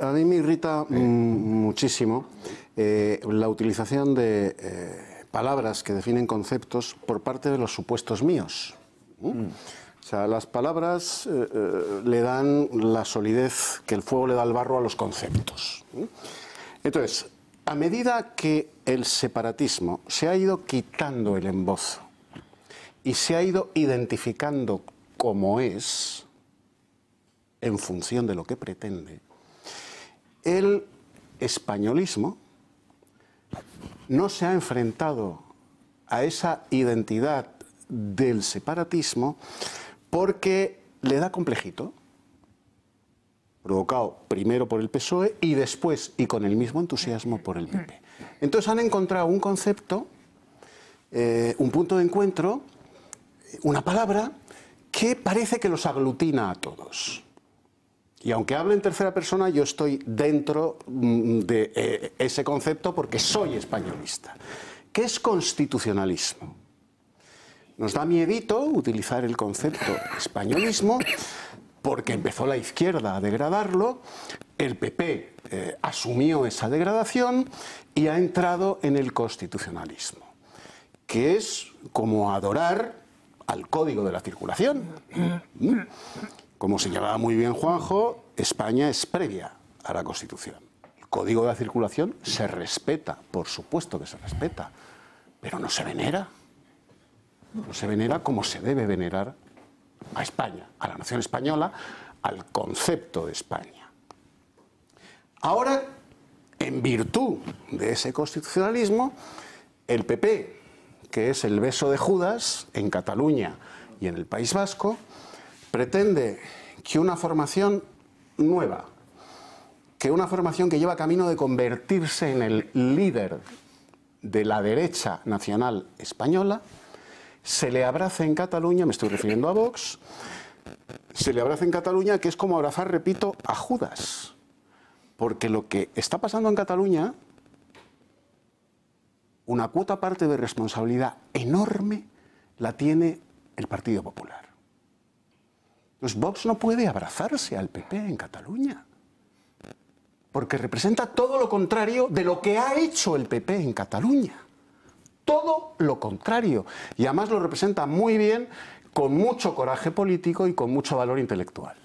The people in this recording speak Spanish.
a mí me irrita muchísimo eh, la utilización de eh, palabras que definen conceptos por parte de los supuestos míos. Mm. O sea, las palabras eh, le dan la solidez que el fuego le da al barro a los conceptos. Entonces, a medida que el separatismo se ha ido quitando el embozo y se ha ido identificando como es, en función de lo que pretende, el españolismo no se ha enfrentado a esa identidad del separatismo porque le da complejito, provocado primero por el PSOE y después, y con el mismo entusiasmo, por el PP. Entonces han encontrado un concepto, eh, un punto de encuentro, una palabra que parece que los aglutina a todos. Y aunque hable en tercera persona, yo estoy dentro mm, de eh, ese concepto porque soy españolista. ¿Qué es constitucionalismo? Nos da miedito utilizar el concepto españolismo porque empezó la izquierda a degradarlo, el PP eh, asumió esa degradación y ha entrado en el constitucionalismo, que es como adorar al código de la circulación. Como señalaba muy bien Juanjo, España es previa a la Constitución. El Código de la Circulación se respeta, por supuesto que se respeta, pero no se venera. No se venera como se debe venerar a España, a la nación española, al concepto de España. Ahora, en virtud de ese constitucionalismo, el PP, que es el beso de Judas en Cataluña y en el País Vasco, pretende que una formación nueva, que una formación que lleva camino de convertirse en el líder de la derecha nacional española, se le abrace en Cataluña, me estoy refiriendo a Vox, se le abrace en Cataluña que es como abrazar, repito, a Judas. Porque lo que está pasando en Cataluña, una cuota parte de responsabilidad enorme la tiene el Partido Popular. Vox no puede abrazarse al PP en Cataluña, porque representa todo lo contrario de lo que ha hecho el PP en Cataluña. Todo lo contrario. Y además lo representa muy bien, con mucho coraje político y con mucho valor intelectual.